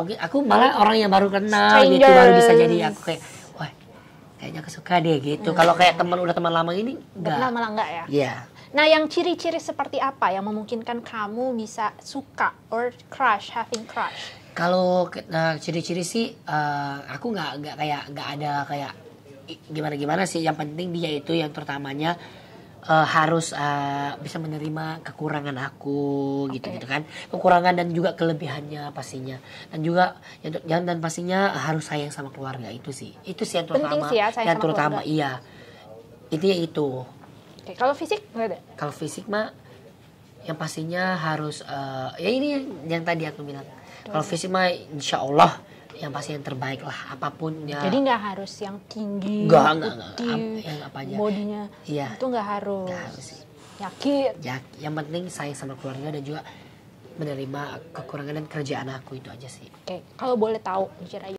Oke, aku malah orang yang baru kenal Stranger. gitu baru bisa jadi aku kayak wah kayaknya aku suka deh gitu. Hmm. Kalau kayak teman udah teman lama ini enggak. Kenal malah enggak ya? Iya. Yeah. Nah, yang ciri-ciri seperti apa yang memungkinkan kamu bisa suka or crush, having crush? Kalau nah, ciri-ciri sih uh, aku nggak nggak kayak nggak ada kayak gimana gimana sih. Yang penting dia itu yang terutamanya uh, harus uh, bisa menerima kekurangan aku okay. gitu gitu kan kekurangan dan juga kelebihannya pastinya dan juga ya, dan pastinya harus sayang sama keluarga itu sih itu sih yang terutama sih ya, yang terutama keluarga. iya itu ya itu okay. kalau fisik kalau fisik mah yang pastinya harus uh, ya ini yang tadi aku bilang kalau fisik mah insya Allah yang pasti yang terbaik lah apapun ya jadi nggak harus yang tinggi nggak nggak yang apa aja bodinya iya itu nggak harus nggak harus yakin ya, yang penting sayang sama keluarga dan juga menerima kekurangan dan kerjaan aku itu aja sih oke okay. kalau boleh tahu cerai